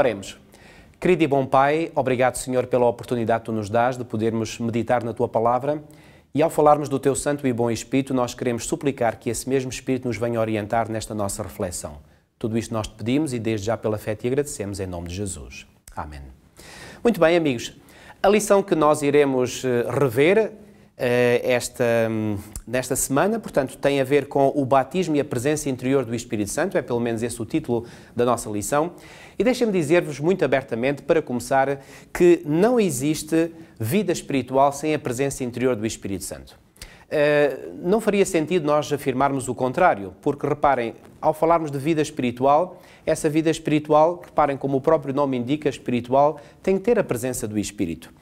Oremos. Querido e bom Pai, obrigado, Senhor, pela oportunidade que tu nos dás de podermos meditar na tua palavra. E ao falarmos do teu santo e bom Espírito, nós queremos suplicar que esse mesmo Espírito nos venha orientar nesta nossa reflexão. Tudo isto nós te pedimos e desde já pela fé te agradecemos em nome de Jesus. Amém. Muito bem, amigos. A lição que nós iremos eh, rever eh, esta, hum, nesta semana, portanto, tem a ver com o batismo e a presença interior do Espírito Santo, é pelo menos esse o título da nossa lição. E deixem-me dizer-vos muito abertamente, para começar, que não existe vida espiritual sem a presença interior do Espírito Santo. Eh, não faria sentido nós afirmarmos o contrário, porque reparem, ao falarmos de vida espiritual, essa vida espiritual, reparem como o próprio nome indica, espiritual, tem que ter a presença do Espírito.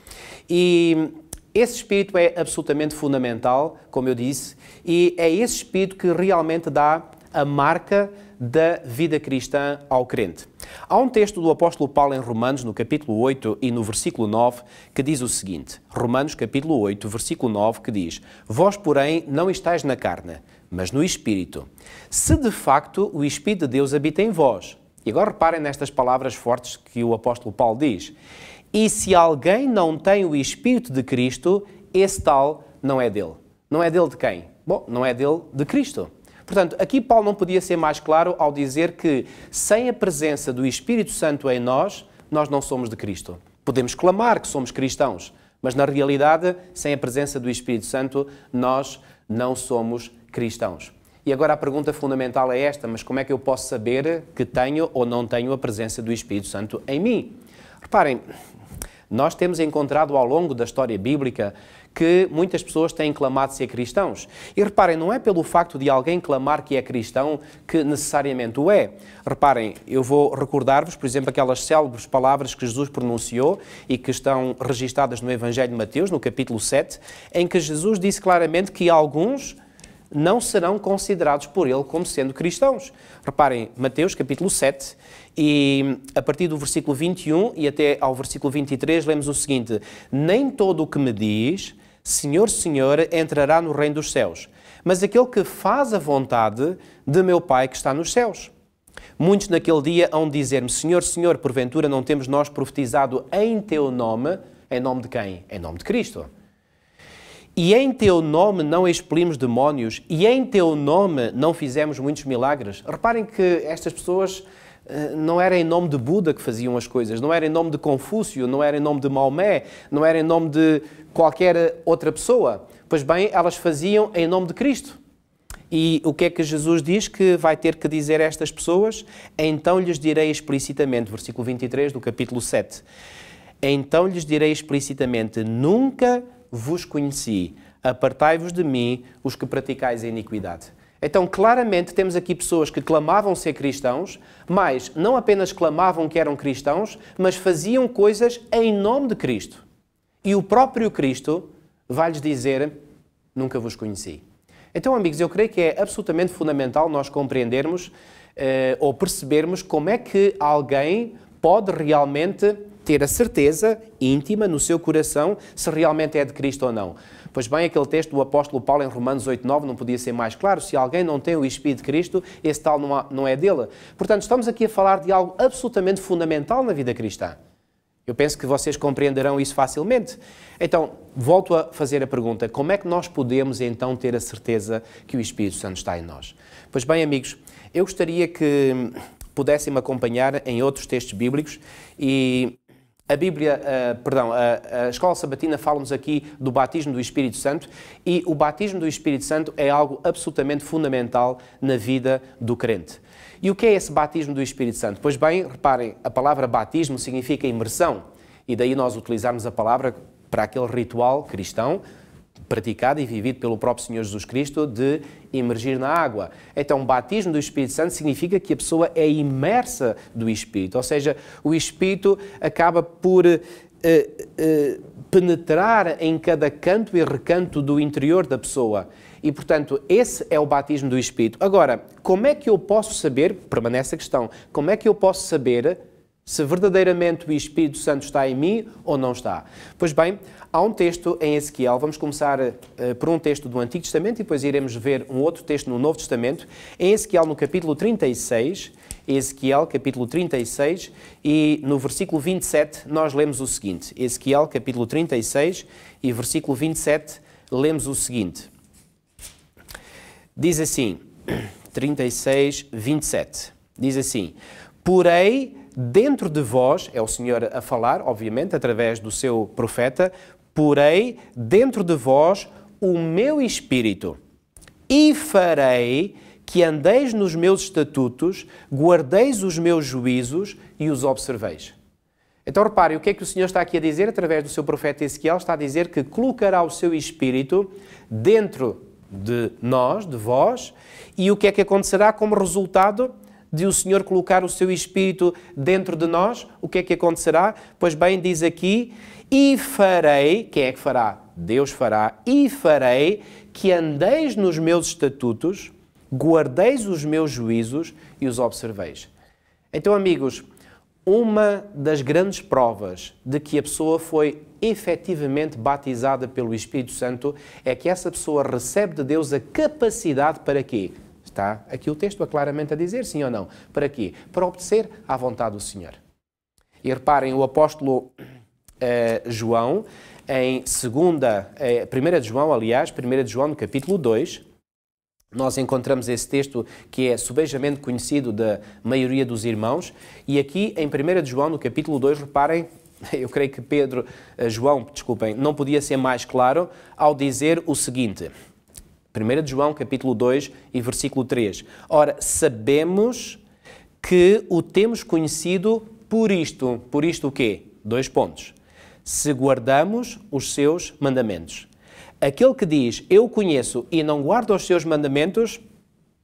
E esse espírito é absolutamente fundamental, como eu disse, e é esse espírito que realmente dá a marca da vida cristã ao crente. Há um texto do apóstolo Paulo em Romanos, no capítulo 8 e no versículo 9, que diz o seguinte: Romanos, capítulo 8, versículo 9, que diz: Vós, porém, não estáis na carne, mas no espírito. Se de facto o espírito de Deus habita em vós. E agora reparem nestas palavras fortes que o apóstolo Paulo diz: e se alguém não tem o Espírito de Cristo, esse tal não é dele. Não é dele de quem? Bom, não é dele de Cristo. Portanto, aqui Paulo não podia ser mais claro ao dizer que sem a presença do Espírito Santo em nós, nós não somos de Cristo. Podemos clamar que somos cristãos, mas na realidade, sem a presença do Espírito Santo, nós não somos cristãos. E agora a pergunta fundamental é esta: mas como é que eu posso saber que tenho ou não tenho a presença do Espírito Santo em mim? Reparem, nós temos encontrado ao longo da história bíblica que muitas pessoas têm clamado ser cristãos. E reparem, não é pelo facto de alguém clamar que é cristão que necessariamente o é. Reparem, eu vou recordar-vos, por exemplo, aquelas célebres palavras que Jesus pronunciou e que estão registadas no Evangelho de Mateus, no capítulo 7, em que Jesus disse claramente que alguns não serão considerados por ele como sendo cristãos. Reparem, Mateus capítulo 7, e a partir do versículo 21 e até ao versículo 23, lemos o seguinte: Nem todo o que me diz, Senhor, Senhor, entrará no reino dos céus, mas aquele que faz a vontade de meu Pai que está nos céus. Muitos naquele dia hão de dizer-me: Senhor, Senhor, porventura não temos nós profetizado em teu nome? Em nome de quem? Em nome de Cristo e em teu nome não expelimos demónios, e em teu nome não fizemos muitos milagres. Reparem que estas pessoas eh, não era em nome de Buda que faziam as coisas, não era em nome de Confúcio, não era em nome de Maomé, não era em nome de qualquer outra pessoa. Pois bem, elas faziam em nome de Cristo. E o que é que Jesus diz que vai ter que dizer a estas pessoas? Então lhes direi explicitamente, versículo 23 do capítulo 7. Então lhes direi explicitamente: nunca vos conheci. Apartai-vos de mim, os que praticais a iniquidade. Então, claramente, temos aqui pessoas que clamavam ser cristãos, mas não apenas clamavam que eram cristãos, mas faziam coisas em nome de Cristo. E o próprio Cristo vai-lhes dizer: Nunca vos conheci. Então, amigos, eu creio que é absolutamente fundamental nós compreendermos eh, ou percebermos como é que alguém pode realmente ter a certeza íntima no seu coração se realmente é de Cristo ou não. Pois bem, aquele texto do apóstolo Paulo em Romanos 8,9 não podia ser mais claro. Se alguém não tem o Espírito de Cristo, esse tal não, há, não é dele. Portanto, estamos aqui a falar de algo absolutamente fundamental na vida cristã. Eu penso que vocês compreenderão isso facilmente. Então, volto a fazer a pergunta: como é que nós podemos então ter a certeza que o Espírito Santo está em nós? Pois bem, amigos, eu gostaria que pudessem me acompanhar em outros textos bíblicos e a Bíblia, uh, perdão, a, a escola sabatina fala-nos aqui do batismo do Espírito Santo e o batismo do Espírito Santo é algo absolutamente fundamental na vida do crente. E o que é esse batismo do Espírito Santo? Pois bem, reparem, a palavra batismo significa imersão e daí nós utilizarmos a palavra para aquele ritual cristão praticado e vivido pelo próprio Senhor Jesus Cristo de emergir na água. Então, o batismo do Espírito Santo significa que a pessoa é imersa do Espírito, ou seja, o Espírito acaba por eh, eh, penetrar em cada canto e recanto do interior da pessoa. E, portanto, esse é o batismo do Espírito. Agora, como é que eu posso saber, permanece a questão, como é que eu posso saber se verdadeiramente o Espírito Santo está em mim ou não está. Pois bem, há um texto em Ezequiel, vamos começar uh, por um texto do Antigo Testamento e depois iremos ver um outro texto no Novo Testamento, em Ezequiel no capítulo 36, Ezequiel capítulo 36 e no versículo 27 nós lemos o seguinte, Ezequiel capítulo 36 e versículo 27 lemos o seguinte, diz assim, 36, 27, diz assim, porém dentro de vós, é o Senhor a falar, obviamente, através do seu profeta, porei dentro de vós o meu espírito e farei que andeis nos meus estatutos, guardeis os meus juízos e os observeis. Então reparem, o que é que o Senhor está aqui a dizer através do seu profeta Ezequiel? Está a dizer que colocará o seu espírito dentro de nós, de vós, e o que é que acontecerá como resultado? de o Senhor colocar o seu Espírito dentro de nós, o que é que acontecerá? Pois bem, diz aqui: E farei, quem é que fará? Deus fará, e farei que andeis nos meus estatutos, guardeis os meus juízos e os observeis. Então, amigos, uma das grandes provas de que a pessoa foi efetivamente batizada pelo Espírito Santo é que essa pessoa recebe de Deus a capacidade para quê? está aqui o texto é claramente a dizer sim ou não. Para quê? Para obedecer à vontade do Senhor. E reparem, o apóstolo eh, João, em segunda eh, 1 de João, aliás, 1 de João, no capítulo 2, nós encontramos esse texto que é subejamente conhecido da maioria dos irmãos. E aqui em 1 de João, no capítulo 2, reparem, eu creio que Pedro, eh, João, desculpem, não podia ser mais claro ao dizer o seguinte: 1 João, capítulo 2 e versículo 3. Ora, sabemos que o temos conhecido por isto. Por isto o quê? Dois pontos. Se guardamos os seus mandamentos. Aquele que diz, eu conheço e não guarda os seus mandamentos,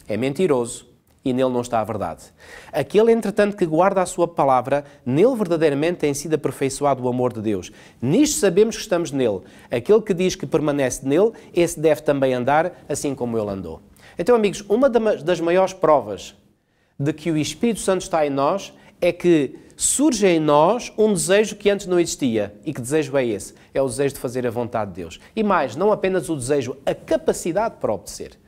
é mentiroso e nele não está a verdade. Aquele, entretanto, que guarda a sua palavra, nele verdadeiramente tem sido aperfeiçoado o amor de Deus. Nisto sabemos que estamos nele. Aquele que diz que permanece nele, esse deve também andar assim como ele andou. Então, amigos, uma das maiores provas de que o Espírito Santo está em nós é que surge em nós um desejo que antes não existia. E que desejo é esse? É o desejo de fazer a vontade de Deus. E mais, não apenas o desejo, a capacidade para obedecer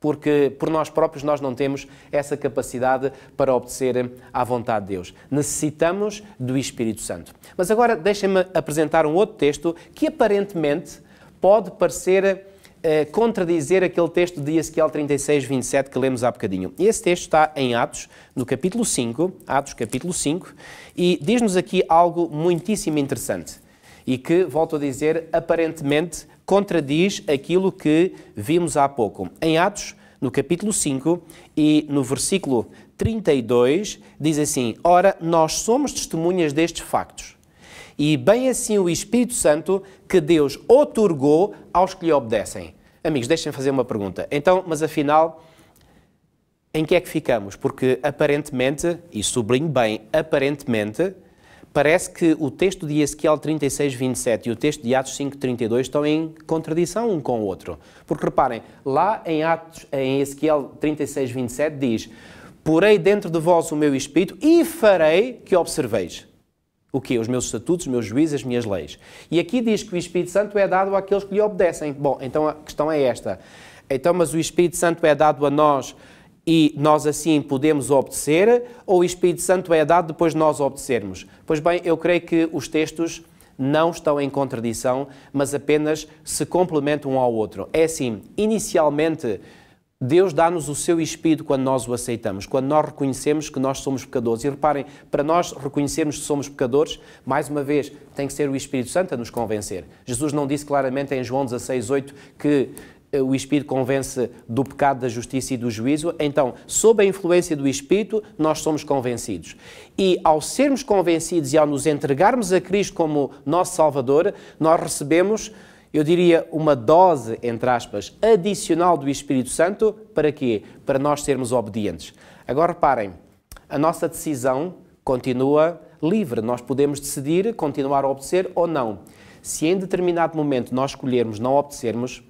porque por nós próprios nós não temos essa capacidade para obedecer à vontade de Deus. Necessitamos do Espírito Santo. Mas agora deixem-me apresentar um outro texto que aparentemente pode parecer eh, contradizer aquele texto de Ezequiel 36, 27 que lemos há bocadinho. Esse texto está em Atos, no capítulo 5, Atos capítulo 5, e diz-nos aqui algo muitíssimo interessante e que, volto a dizer, aparentemente contradiz aquilo que vimos há pouco. Em Atos, no capítulo 5 e no versículo 32, diz assim: Ora, nós somos testemunhas destes factos. E bem assim o Espírito Santo que Deus otorgou aos que lhe obedecem. Amigos, deixem me fazer uma pergunta. Então, mas afinal, em que é que ficamos? Porque aparentemente, e sublinho bem, aparentemente, Parece que o texto de Ezequiel 36, 27 e o texto de Atos 5, 32 estão em contradição um com o outro. Porque reparem, lá em, Atos, em Ezequiel 36, 27 diz: Porei dentro de vós o meu espírito e farei que observeis. O quê? Os meus estatutos, os meus juízes, as minhas leis. E aqui diz que o Espírito Santo é dado àqueles que lhe obedecem. Bom, então a questão é esta. Então, mas o Espírito Santo é dado a nós e nós assim podemos obedecer, ou o Espírito Santo é dado depois de nós obedecermos? Pois bem, eu creio que os textos não estão em contradição, mas apenas se complementam um ao outro. É assim, inicialmente, Deus dá-nos o seu Espírito quando nós o aceitamos, quando nós reconhecemos que nós somos pecadores. E reparem, para nós reconhecermos que somos pecadores, mais uma vez, tem que ser o Espírito Santo a nos convencer. Jesus não disse claramente em João 16, 8 que eh, o Espírito convence do pecado, da justiça e do juízo, então, sob a influência do Espírito, nós somos convencidos. E ao sermos convencidos e ao nos entregarmos a Cristo como nosso Salvador, nós recebemos, eu diria, uma dose, entre aspas, adicional do Espírito Santo, para quê? Para nós sermos obedientes. Agora reparem, a nossa decisão continua livre, nós podemos decidir continuar a obedecer ou não. Se em determinado momento nós escolhermos não obedecermos,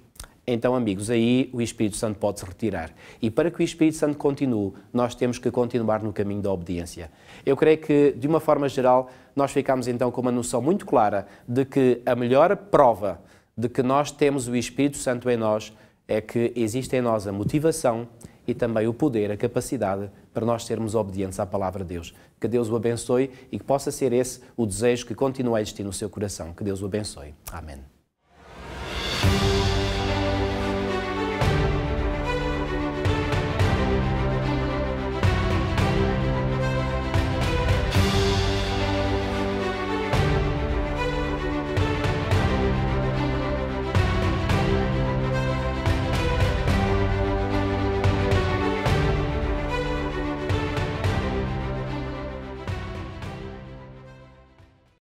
então, amigos, aí o Espírito Santo pode se retirar. E para que o Espírito Santo continue, nós temos que continuar no caminho da obediência. Eu creio que, de uma forma geral, nós ficamos então com uma noção muito clara de que a melhor prova de que nós temos o Espírito Santo em nós é que existe em nós a motivação e também o poder, a capacidade para nós sermos obedientes à palavra de Deus. Que Deus o abençoe e que possa ser esse o desejo que continue a existir no seu coração. Que Deus o abençoe. Amém.